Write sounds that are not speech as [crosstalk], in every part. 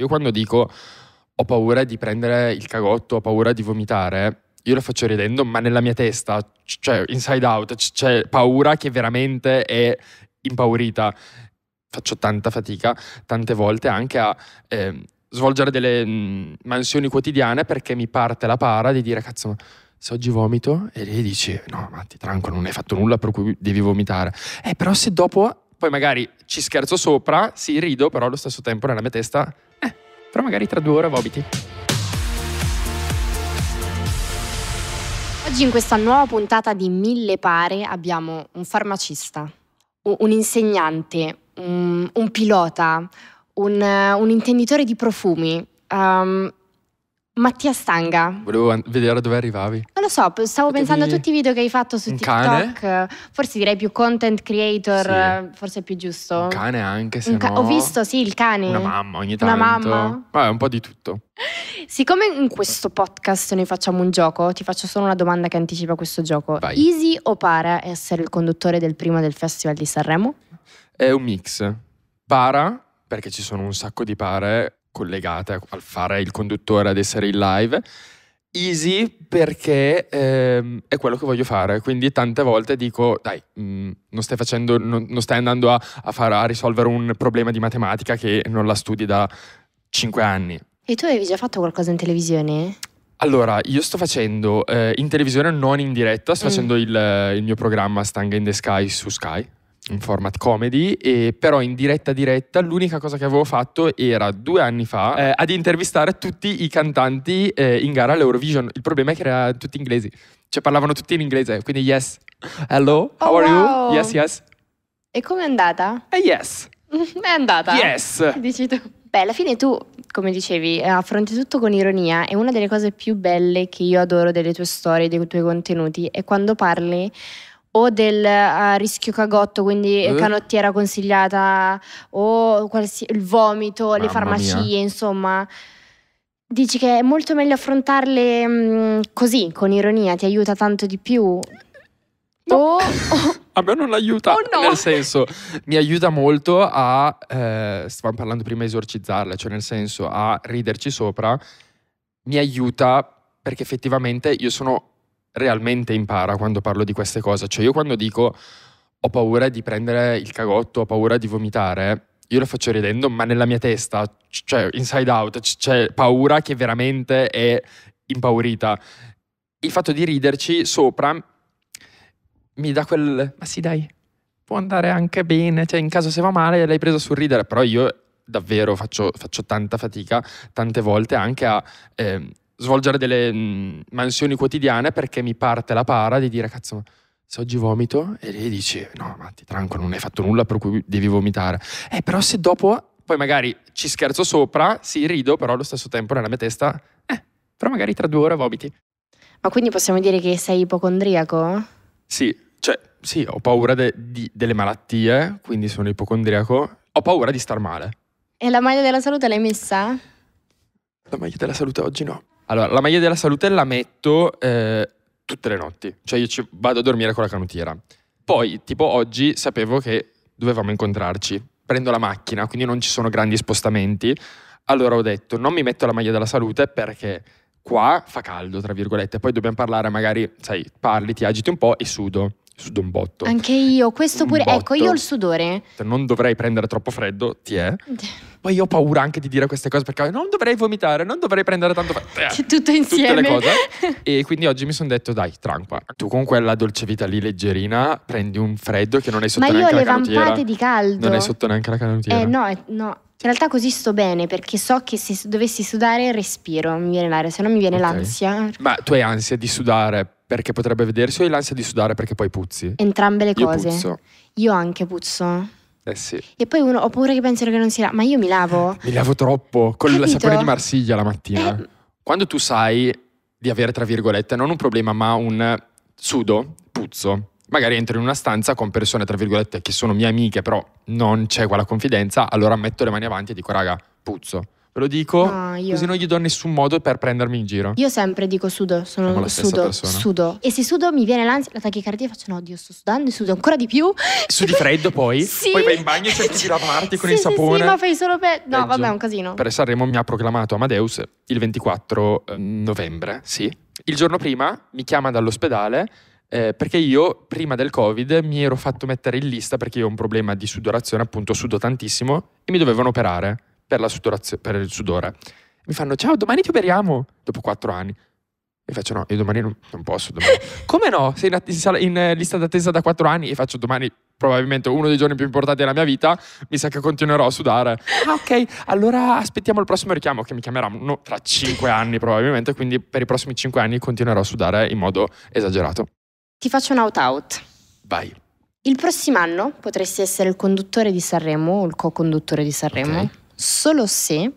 Io quando dico ho paura di prendere il cagotto, ho paura di vomitare, io lo faccio ridendo, ma nella mia testa, cioè inside out, c'è paura che veramente è impaurita. Faccio tanta fatica, tante volte anche a eh, svolgere delle mh, mhmm, mansioni quotidiane perché mi parte la para di dire cazzo, ma se oggi vomito e lei dici no, ma ti tranquillo, non hai fatto nulla per cui devi vomitare. Eh, però se dopo poi magari ci scherzo sopra, si rido, però allo stesso tempo nella mia testa, eh, però magari tra due ore vobiti. Oggi in questa nuova puntata di Mille Pare abbiamo un farmacista, un insegnante, un, un pilota, un, un, intenditore di profumi, um, Mattia Stanga. Volevo vedere dove arrivavi. Non lo so, stavo Potevi... pensando a tutti i video che hai fatto su un TikTok. Cane? Forse direi più content creator, sì. forse è più giusto. Un cane anche, se un ca- no... Ho visto, sì, il cane. Una mamma ogni tanto. Una mamma. Vabbè, un po' di tutto. Siccome in questo podcast noi facciamo un gioco, ti faccio solo una domanda che anticipa questo gioco. Vai. Easy o para essere il conduttore del primo del Festival di Sanremo? È un mix. Para, perché ci sono un sacco di pare collegate al fare il conduttore, ad essere in live easy perché ehm, è quello che voglio fare. Quindi tante volte dico, dai, mh, mm, non, stai facendo, non, non stai andando a, a, far, a risolvere un problema di matematica che non la studi da cinque anni. E tu avevi già fatto qualcosa in televisione? Allora, io sto facendo eh, in televisione, non in diretta, sto mm. facendo il, eh, il, mio programma Stanga in the Sky su Sky, un format comedy, e però in diretta diretta l'unica cosa che avevo fatto era due anni fa eh, ad intervistare tutti i cantanti eh, in gara all'Eurovision. Il problema è che erano tutti inglesi, cioè parlavano tutti in inglese, quindi yes, hello, oh, how oh, are wow. you? Yes, yes. E come è andata? Eh, yes. [laughs] è andata? Yes. [laughs] Dici tu. Beh, alla fine tu, come dicevi, eh, affronti tutto con ironia e una delle cose più belle che io adoro delle tue storie, dei tuoi contenuti è quando parli o del uh, rischio cagotto, quindi uh. canottiera consigliata, o qualsi- il vomito, Mamma le farmacie, mia. insomma. Dici che è molto meglio affrontarle mh, mm, così, con ironia, ti aiuta tanto di più. No. o, a [laughs] me non aiuta, oh no. nel senso, mi aiuta molto a, eh, stavamo parlando prima di esorcizzarle, cioè nel senso a riderci sopra, mi aiuta perché effettivamente io sono realmente impara quando parlo di queste cose. Cioè io quando dico ho paura di prendere il cagotto, ho paura di vomitare, io lo faccio ridendo, ma nella mia testa, cioè inside out, c'è paura che veramente è impaurita. Il fatto di riderci sopra mi dà quel... Ma sì dai, può andare anche bene, cioè in caso se va male l'hai preso sul ridere, però io davvero faccio, faccio tanta fatica tante volte anche a... Eh, svolgere delle mh, mm, mansioni quotidiane perché mi parte la para di dire cazzo se oggi vomito e lei dice no ma ti tranco non hai fatto nulla per cui devi vomitare eh però se dopo poi magari ci scherzo sopra sì rido però allo stesso tempo nella mia testa eh però magari tra due ore vomiti ma quindi possiamo dire che sei ipocondriaco? sì cioè sì ho paura de, di, delle malattie quindi sono ipocondriaco ho paura di star male e la maglia della salute l'hai messa? la maglia della salute oggi no allora, la maglia della salute la metto eh, tutte le notti, cioè io ci vado a dormire con la canottiera. Poi, tipo oggi, sapevo che dovevamo incontrarci, prendo la macchina, quindi non ci sono grandi spostamenti. Allora ho detto, non mi metto la maglia della salute perché qua fa caldo, tra virgolette, poi dobbiamo parlare, magari, sai, parli, ti agiti un po' e sudo sudo un botto. Anche io, questo pure. ecco, io ho il sudore. Cioè, non dovrei prendere troppo freddo, ti è. [laughs] Poi io ho paura anche di dire queste cose perché non dovrei vomitare, non dovrei prendere tanto freddo. Eh, tutto insieme. Tutte le cose. [laughs] E quindi oggi mi sono detto, dai, tranqua. Tu con quella dolce vita lì leggerina prendi un freddo che non hai sotto Ma neanche la canottiera. Ma io le vampate di caldo. Non hai sotto neanche la canottiera. Eh, no, eh, no. In realtà così sto bene perché so che se dovessi sudare respiro, mi viene l'aria, se no mi viene okay. l'ansia. Ma tu hai ansia di sudare perché potrebbe vedersi o hai l'ansia di sudare perché poi puzzi? Entrambe le io cose. Puzzo. Io anche puzzo. Eh sì. E poi uno, ho paura che pensino che non si lava, ma io mi lavo. [laughs] Mi lavo troppo con Capito? la sapone di Marsiglia la mattina. Eh. Quando tu sai di avere, tra virgolette, non un problema, ma un sudo, puzzo. Magari entro in una stanza con persone, tra virgolette, che sono mie amiche, però non c'è quella confidenza, allora metto le mani avanti e dico, raga, puzzo. Ve lo dico, no, io... così non gli do nessun modo per prendermi in giro. Io sempre dico sudo, sono Siamo la sudo, persona. sudo. E se sudo mi viene l'ansia, la tachicardia faccio no, Dio, sto sudando e sudo ancora di più. [laughs] Sudi freddo poi? [laughs] Sì. Poi vai in bagno e cerchi di [laughs] lavarti con sì, il sapone. Sì, sì, ma fai solo per... No, Peggio. vabbè, è un casino. Per Sanremo mi ha proclamato Amadeus il 24 eh, novembre, sì. Il giorno prima mi chiama dall'ospedale eh, perché io prima del covid mi ero fatto mettere in lista perché io ho un problema di sudorazione, appunto sudo tantissimo e mi dovevano operare per, per, il sudore. Mi fanno, ciao, domani ti operiamo, dopo quattro anni. E faccio, no, io domani non, non posso. Domani. [laughs] Come no? Sei in, in, in eh, lista d'attesa da quattro anni e faccio domani probabilmente uno dei giorni più importanti della mia vita, mi sa che continuerò a sudare. [laughs] Ah, ok, allora aspettiamo il prossimo richiamo, che mi chiameranno tra cinque anni probabilmente, quindi per i prossimi cinque anni continuerò a sudare in modo esagerato. Ti faccio un out-out. Vai. Il prossimo anno potresti essere il conduttore di Sanremo o il co-conduttore di Sanremo. Okay solo se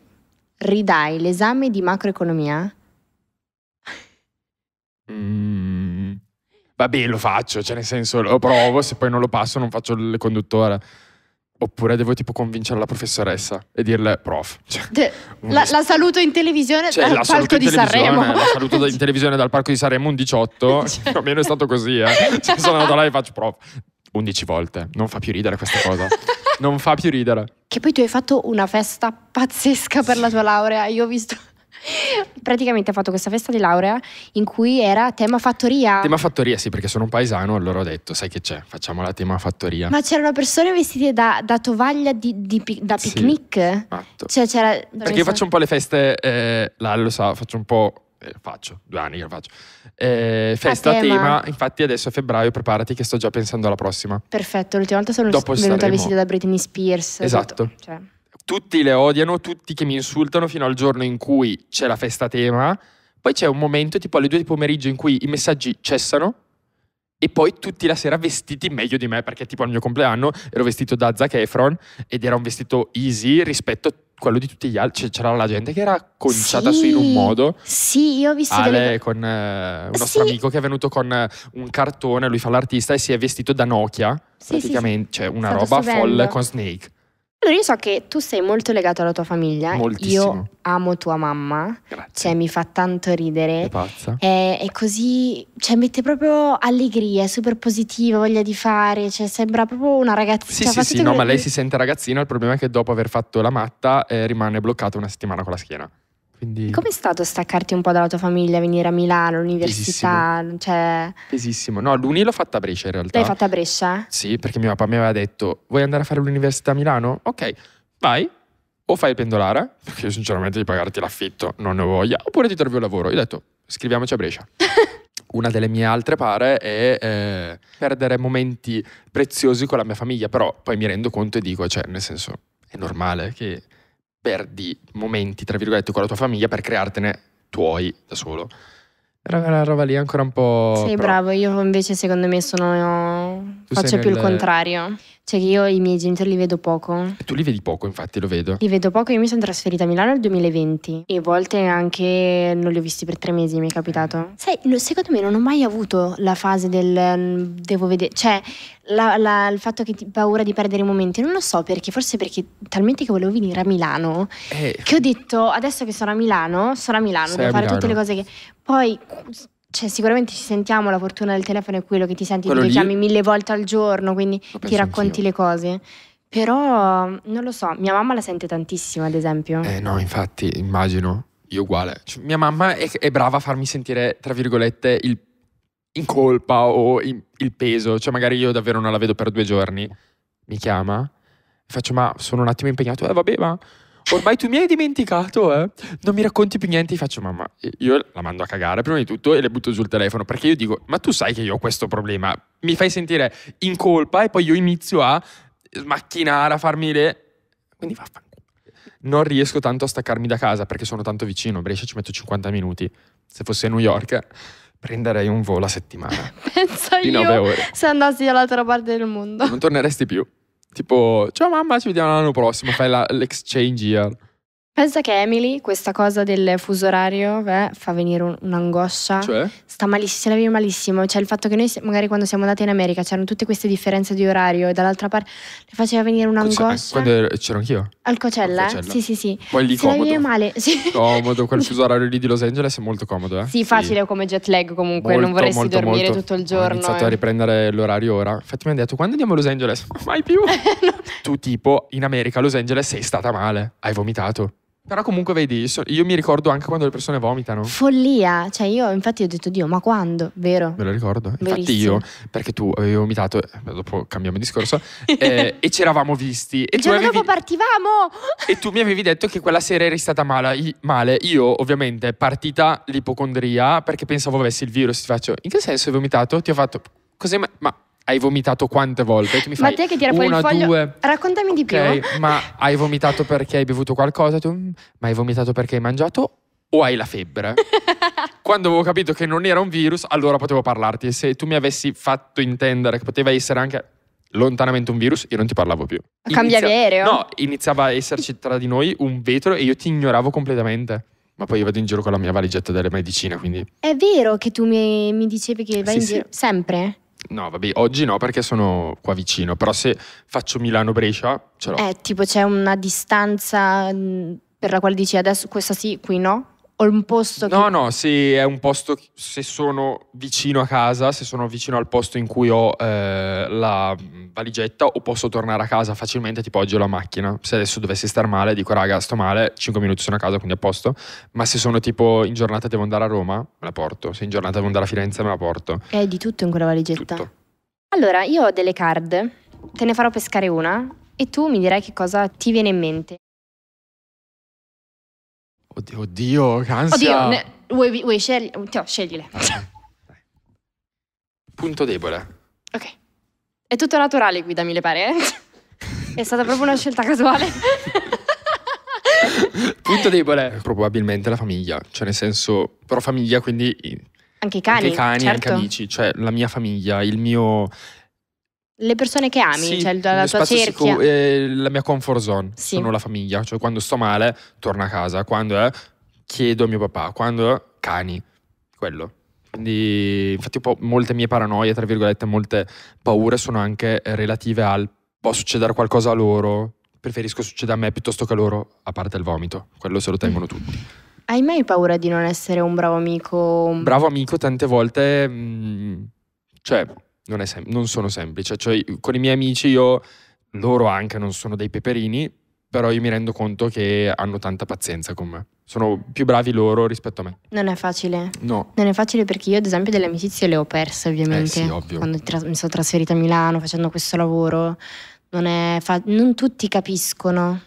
ridai l'esame di macroeconomia. Mm, vabbè, lo faccio, cioè nel senso lo provo, se poi non lo passo non faccio il conduttore. Oppure devo tipo convincere la professoressa e dirle prof. Cioè, De, la, la, saluto in televisione cioè, dal [laughs] palco di Sanremo. La saluto in televisione dal parco di Sanremo un 18, cioè. meno è stato così. Eh. Cioè, sono andato là e faccio prof. 11 volte. Non fa più ridere questa cosa. non fa più ridere. Che poi tu hai fatto una festa pazzesca per la tua laurea. Io ho visto. [laughs] Praticamente ho fatto questa festa di laurea in cui era tema fattoria. Tema fattoria, sì, perché sono un paesano, allora ho detto, sai che c'è, facciamo la tema fattoria. Ma c'erano persone vestite da, da tovaglia di, di, da picnic. Sì, esatto. cioè, perché faccio un po' le feste, eh, là lo sa, so, faccio un po' Eh, faccio, due anni che la faccio. Eh, festa a ah, tema. tema. infatti adesso a febbraio preparati che sto già pensando alla prossima. Perfetto, l'ultima volta sono Dopo venuta staremo. vestita da Britney Spears. Esatto. Cioè. Tutti le odiano, tutti che mi insultano fino al giorno in cui c'è la festa a tema, poi c'è un momento tipo alle due di pomeriggio in cui i messaggi cessano e poi tutti la sera vestiti meglio di me perché tipo al mio compleanno ero vestito da Zac Efron ed era un vestito easy rispetto a quello di tutti gli altri. Cioè, c'era la gente mm. che era conciata sì, su in un modo. Sì, io ho visto. Ale delle... con eh, un nostro sì. amico che è venuto con eh, un cartone, lui fa l'artista e si è vestito da Nokia. Sì, praticamente, cioè una roba folle con Snake. Allora, io so che tu sei molto legato alla tua famiglia. Moltissimo. Io amo tua mamma. Grazie. Cioè, mi fa tanto ridere. È pazza. È, è così, cioè, mette proprio allegria, è super positiva, voglia di fare. Cioè, sembra proprio una ragazzina. Sì, cioè, sì, sì, no, quelle... ma lei si sente ragazzina. Il problema è che dopo aver fatto la matta eh, rimane bloccata una settimana con la schiena. Quindi... Com'è stato staccarti un po' dalla tua famiglia, venire a Milano, all'università? Pesissimo. Cioè... Pesissimo. No, l'Uni l'ho fatta a Brescia in realtà. L'hai fatta a Brescia? Sì, perché mio papà mi aveva detto, vuoi andare a fare l'università a Milano? Ok, vai, o fai il pendolare, perché io sinceramente di pagarti l'affitto non ne ho voglia, oppure ti trovi un lavoro. Io ho detto, scriviamoci a Brescia. [laughs] Una delle mie altre pare è eh, perdere momenti preziosi con la mia famiglia, però poi mi rendo conto e dico, cioè, nel senso, è normale che perdi momenti, tra virgolette, con la tua famiglia per creartene tuoi da solo. Era una roba lì ancora un po'. Sei però... bravo. Io invece, secondo me, sono. Tu faccio più nel... il contrario. Cioè che io i miei genitori li vedo poco. E tu li vedi poco, infatti, lo vedo. Li vedo poco, io mi sono trasferita a Milano nel 2020 e a volte anche non li ho visti per tre mesi, mi è capitato. Mm. Sai, secondo me non ho mai avuto la fase del mm, devo vedere, cioè la, la, il fatto che ti paura di perdere i momenti, non lo so perché, forse perché talmente che volevo venire a Milano eh. che ho detto adesso che sono a Milano, sono a Milano, Sei devo a fare Milano. tutte le cose che... Poi cioè, sicuramente ci sentiamo, la fortuna del telefono è quello che ti senti, quello ti chiami mille volte al giorno, quindi ti racconti anch'io. le cose. Però non lo so, mia mamma la sente tantissimo, ad esempio. Eh no, infatti, immagino, io uguale. Cioè, mia mamma è, è, brava a farmi sentire, tra virgolette, il, in colpa o in, il peso. Cioè, magari io davvero non la vedo per due giorni, mi chiama, faccio, ma sono un attimo impegnato, eh vabbè, ma ormai tu mi hai dimenticato, eh? Non mi racconti più niente. Io faccio, mamma, io la mando a cagare prima di tutto e le butto sul telefono perché io dico, ma tu sai che io ho questo problema. Mi fai sentire in colpa e poi io inizio a smacchinare, a farmi le... Quindi vaffanculo. Non riesco tanto a staccarmi da casa perché sono tanto vicino. Brescia ci metto 50 minuti. Se fosse a New York prenderei un volo a settimana. [laughs] Penso di 9 ore. se andassi dall'altra parte del mondo. Non torneresti più. Tipo, ciao mamma, ci vediamo l'anno prossimo, fai la, l'exchange year. Pensa che Emily, questa cosa del fuso orario, beh, fa venire un- un'angoscia. Cioè? Sta malissimo, se la vive malissimo. Cioè il fatto che noi magari quando siamo andati in America c'erano tutte queste differenze di orario e dall'altra parte le faceva venire un'angoscia. Quando ero- c'ero anch'io? Al Cocella? Al Coachella. Sì, sì, sì. Poi lì Se la vive male. Sì. Comodo, quel [laughs] fuso orario lì di Los Angeles è molto comodo, eh? Sì, facile come jet lag comunque, non vorresti molto, dormire molto. tutto il giorno. Ho giorno. iniziato eh. a riprendere l'orario ora. Infatti mi hanno detto, quando andiamo a Los Angeles? [laughs] Mai più. [laughs] Tu tipo, in America, a Los Angeles, sei stata male. Hai vomitato. Però comunque vedi, io mi ricordo anche quando le persone vomitano. Follia, cioè io infatti ho detto Dio, ma quando? Vero? Me lo ricordo. Verissimo. Infatti io, perché tu avevi vomitato, eh, dopo cambiamo discorso, [laughs] eh, e ci eravamo visti. E Il giorno avevi, dopo partivamo! [laughs] e tu mi avevi detto che quella sera eri stata male, male. Io ovviamente partita l'ipocondria perché pensavo avessi il virus, ti faccio, in che senso hai vomitato? Ti ho fatto, cos'è, ma, ma hai vomitato quante volte? Tu mi fai, Mattia che tira fuori una, il foglio. Due, Raccontami okay, di più. ma hai vomitato perché hai bevuto qualcosa? Tu, mm, ma hai vomitato perché hai mangiato o hai la febbre? [laughs] Quando avevo capito che non era un virus, allora potevo parlarti. Se tu mi avessi fatto intendere che poteva essere anche lontanamente un virus, io non ti parlavo più. Cambia Inizia- aereo? Oh. No, iniziava a esserci tra di noi un vetro e io ti ignoravo completamente. Ma poi io vado in giro con la mia valigetta delle medicine, quindi... È vero che tu mi, mi dicevi che vai sì, in giro? Sì. Sempre? No, vabbè, oggi no perché sono qua vicino, però se faccio Milano-Brescia ce l'ho. Eh, tipo c'è una distanza mm, per la quale dici adesso questa sì, qui no? o un posto che... No, no, se è un posto, se sono vicino a casa, se sono vicino al posto in cui ho eh, la valigetta o posso tornare a casa facilmente, tipo oggi ho la macchina, se adesso dovessi star male dico raga sto male, 5 minuti sono a casa quindi a posto, ma se sono tipo in giornata devo andare a Roma, me la porto, se in giornata devo andare a Firenze me la porto. È di tutto in quella valigetta. Tutto. Allora, io ho delle card, te ne farò pescare una e tu mi dirai che cosa ti viene in mente. Oddio, oddio che ansia. Oddio, ne- vuoi, vuoi scegli- cioè, scegliele. Ah, Punto debole. Ok. È tutto naturale guida, mi le pare. eh? È stata proprio una scelta casuale. [laughs] Punto debole. Probabilmente la famiglia. Cioè, nel senso, però famiglia, quindi Anche i cani. anche i cani, certo. anche amici. Cioè, la mia famiglia, il mio le persone che ami, sì, cioè la tua cerchia. Sicuro, eh, la mia comfort zone, sì. sono la famiglia, cioè quando sto male torno a casa, quando eh, chiedo a mio papà, quando eh, cani, quello. Quindi infatti molte mie paranoie, tra virgolette, molte paure sono anche relative al può succedere qualcosa a loro, preferisco succedere a me piuttosto che a loro, a parte il vomito, quello se lo tengono tutti. Hai mai paura di non essere un bravo amico? Bravo amico tante volte, mh, mm, cioè non, sem- non sono semplice. Cioè, con i miei amici io, loro anche non sono dei peperini, però io mi rendo conto che hanno tanta pazienza con me. Sono più bravi loro rispetto a me. Non è facile. No. Non è facile perché io, ad esempio, delle amicizie le ho perse, ovviamente. Eh sì, ovvio. Quando tra- mi sono trasferita a Milano facendo questo lavoro, non, fa- non tutti capiscono.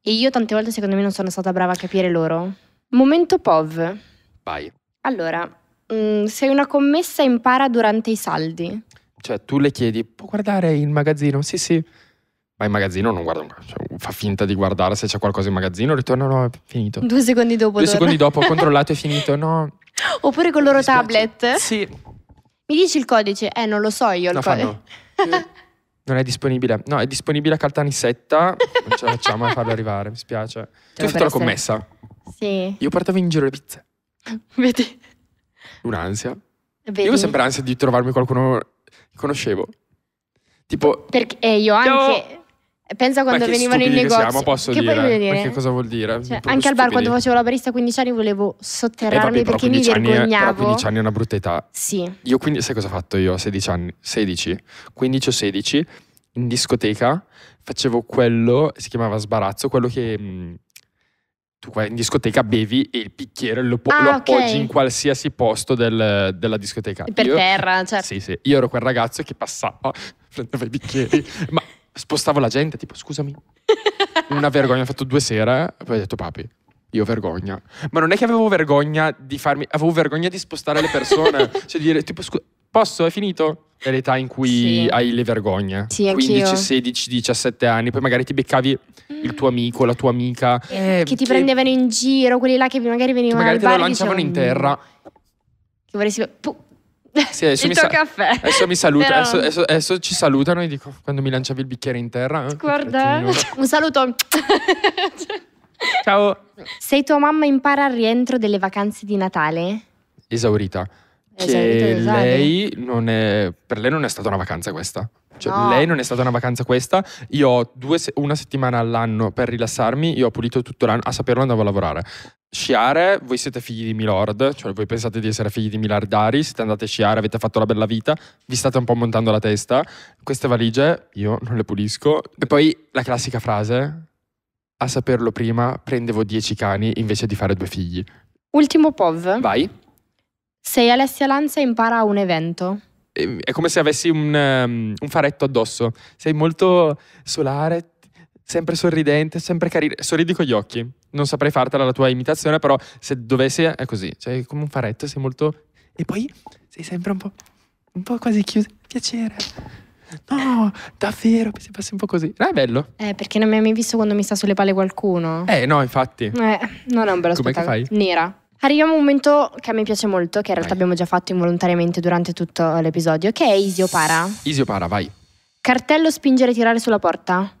E io tante volte, secondo me, non sono stata brava a capire loro. Momento POV. Vai. Allora, Mm, sei una commessa impara durante i saldi. Cioè, tu le chiedi, può guardare il magazzino? Sì, sì. Ma in magazzino non guarda, cioè, fa finta di guardare se c'è qualcosa in magazzino, ritorna, no, è finito. Due secondi dopo. Due torna. secondi dopo, ho [laughs] controllato, è finito, no. Oppure con loro tablet? Sì. Mi dici il codice? Eh, non lo so io il no, codice. [laughs] Non è disponibile. No, è disponibile a Caltanissetta. Non ce la facciamo a farlo arrivare, mi spiace. Cioè, tu hai fatto la commessa. Sì. Io portavo in giro le pizze. [laughs] Vedi? un'ansia. Eh, vedi? Io ho sempre ansia di trovarmi qualcuno che conoscevo. Tipo... Perché eh, io anche... Io... Eh, pensa quando venivano in negozio. Siamo, posso che dire, voglio dire? Che cosa vuol dire? Cioè, anche al bar quando facevo la barista a 15 anni volevo sotterrarmi eh, vabbè, perché mi vergognavo. Anni, 15 anni è una brutta età. Sì. Io quindi sai cosa ho fatto io a 16 anni? 16, 15 o 16 in discoteca facevo quello si chiamava sbarazzo, quello che mh, mm, tu in discoteca bevi e il bicchiere lo, po- ah, lo appoggi okay. in qualsiasi posto del, della discoteca. Per io, terra, certo. Sì, sì. Io ero quel ragazzo che passava, [laughs] prendeva i bicchieri, ma spostavo la gente, tipo scusami. [laughs] Una vergogna, ho fatto due sere, poi ho detto papi, io vergogna. Ma non è che avevo vergogna di farmi, avevo vergogna di spostare le persone, [laughs] cioè di dire tipo scusa, posso, è finito? è l'età in cui sì. hai le vergogne. Sì, 15, anch'io. 16, 17 anni, poi magari ti beccavi mm. il tuo amico, la tua amica. Eh, che ti che... prendevano in giro, quelli là che magari venivano che magari al bar. Magari te lo lanciavano in terra. Mm, che vorresti... Puh. Sì, adesso, [laughs] mi sa- adesso mi saluta, Però... adesso, adesso, adesso, ci salutano e dico quando mi lanciavi il bicchiere in terra. Eh, Guarda, [laughs] un saluto. Ciao. Sei tua mamma impara al rientro delle vacanze di Natale? Esaurita. Esatto, che esatto, lei non è, per lei non è stata una vacanza questa. Cioè, no. lei non è stata una vacanza questa. Io ho due, una settimana all'anno per rilassarmi, io ho pulito tutto l'anno, a saperlo andavo a lavorare. Sciare, voi siete figli di Milord, cioè voi pensate di essere figli di miliardari, siete andati a sciare, avete fatto la bella vita, vi state un po' montando la testa. Queste valigie io non le pulisco. E poi la classica frase, a saperlo prima prendevo dieci cani invece di fare due figli. Ultimo POV. Vai. Sei Alessia Lanza e impara un evento. È come se avessi un, um, un faretto addosso. Sei molto solare, sempre sorridente, sempre carina. Sorridi con gli occhi. Non saprei fartela la tua imitazione, però se dovessi è così. Cioè, come un faretto, sei molto... E poi sei sempre un po'... Un po' quasi chiuso. Piacere. No, davvero, si passa un po' così. No, ah, è bello. Eh, perché non mi hai mai visto quando mi sta sulle palle qualcuno. Eh, no, infatti. Eh, non è un bello Com'è spettacolo. Come fai? Nera. Arriviamo a un momento che a me piace molto, che in realtà vai. abbiamo già fatto involontariamente durante tutto l'episodio, che è Isio Para. Isio Para, vai. Cartello spingere e tirare sulla porta.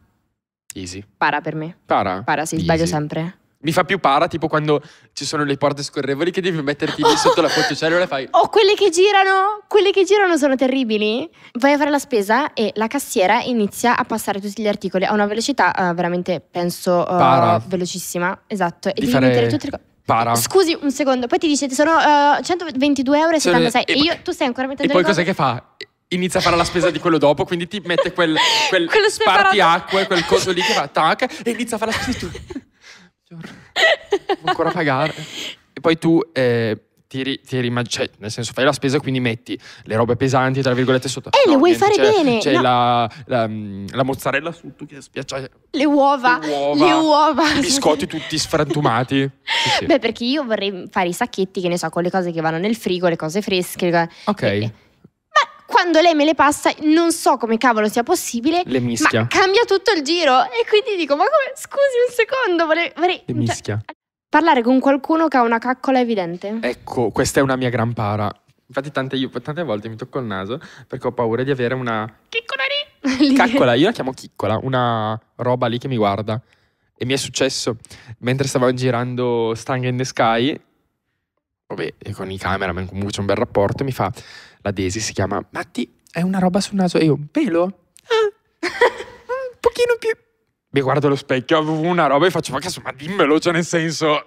Easy. Para per me. Para? Para, sì, Easy. sbaglio sempre. Mi fa più para tipo quando ci sono le porte scorrevoli che devi metterti lì sotto la fotocellula cioè, e fai... [laughs] Oh, quelle che girano, quelle che girano sono terribili. Vai a fare la spesa e la cassiera inizia a passare tutti gli articoli a una velocità uh, veramente, penso, uh, velocissima. Esatto. E Di devi fare... mettere tutte le cose Para. Scusi un secondo, poi ti dice sono uh, 122,76 euro. E, e io, tu stai ancora mettendo... E poi cos'è che fa? inizia a fare la spesa di quello dopo, quindi ti mette quel, [laughs] quel spartiacque, quel coso lì che fa tac e inizia a fare la spesa di tu. [laughs] Devo ancora pagare. E poi tu eh, tiri, tiri cioè, nel senso fai la spesa quindi metti le robe pesanti tra virgolette sotto. Eh, no, le vuoi niente, fare c'è, cioè, bene. C'è no. la, la, mm, la, mozzarella sotto che spiaccia. Le uova, le uova, le uova. I biscotti tutti sfrantumati. [laughs] Sì, sì. Beh, perché io vorrei fare i sacchetti, che ne so, con le cose che vanno nel frigo, le cose fresche. Le... Ok. E, quando lei me le passa, non so come cavolo sia possibile. Le mischia. Ma cambia tutto il giro. E quindi dico: Ma come? Scusi un secondo, vorrei. vorrei... le cioè mischia. Parlare con qualcuno che ha una caccola evidente. Ecco, questa è una mia gran para. Infatti tante, io, tante volte mi tocco il naso perché ho paura di avere una... Chiccola lì! [laughs] Caccola, io la chiamo chiccola, una roba lì che mi guarda. E mi è successo mentre stavo girando Stang in the Sky, vabbè, con i cameraman comunque c'è un bel rapporto, mi fa la Daisy si chiama Matti, è una roba sul naso e io, pelo? Ah, [laughs] un pochino più, mi guardo allo specchio, avevo una roba e faccio, ma cazzo, ma dimmelo, cioè nel senso...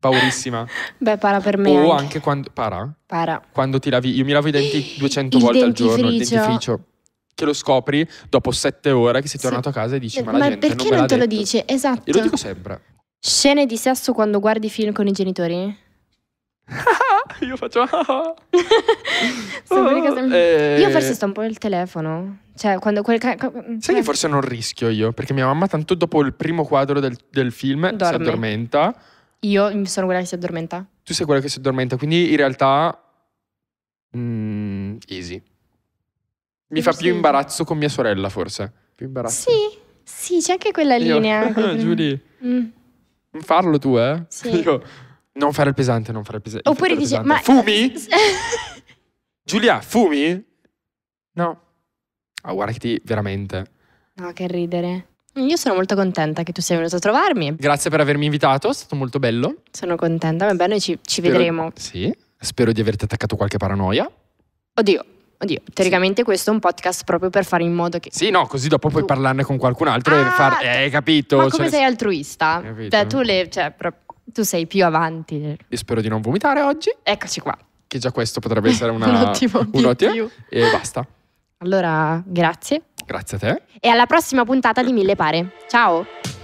Paurissima. [laughs] Beh, para per me. O anche, anche quando... Para? Para. Quando ti lavi... Io mi lavo i denti 200 il volte al giorno, il dentifricio. Che lo scopri dopo 7 ore che sei tornato a casa e dici, ma, ma la gente perché non, non te detto. lo dice? Esatto. E lo esatto. dico sempre. Scene di sesso quando guardi film con i genitori? [laughs] Io faccio. [laughs] sempre... Ah. Io eh. forse sto un po' il telefono. Cioè, quando quel ca- Sai che cioè forse non rischio io, perché mia mamma, tanto dopo il primo quadro del, del film, Dorme. si addormenta. Io sono quella che si addormenta. Tu sei quella che si addormenta, quindi in realtà. Mm, easy. Mi forse fa più imbarazzo con mia sorella, forse. Più imbarazzo. Sì, sì, c'è anche quella linea. Io. [laughs] Giulia, mm. farlo tu, eh? Sì. Io. Non fare il pesante, non fare il pesante. Oppure dice, pesante. ma... Fumi? [laughs] Giulia, fumi? No. Ah, oh, guarda che ti... veramente. No, che ridere. Io sono molto contenta che tu sia venuto a trovarmi. Grazie per avermi invitato, è stato molto bello. Sono contenta, vabbè, noi ci, ci spero, vedremo. Sì, spero di averti attaccato qualche paranoia. Oddio, oddio, teoricamente sì. questo è un podcast proprio per fare in modo che... Sì, no, così dopo tu... puoi parlarne con qualcun altro ah, e far... Eh, capito? Ma cioè, come cioè... sei altruista? Capito. Cioè, tu le... Cioè, proprio tu sei più avanti. Io spero di non vomitare oggi. Eccoci qua. Che già questo potrebbe [laughs] essere una, un ottimo, un ottimo E basta. Allora, grazie. Grazie a te. E alla prossima puntata di Mille Pare. Ciao.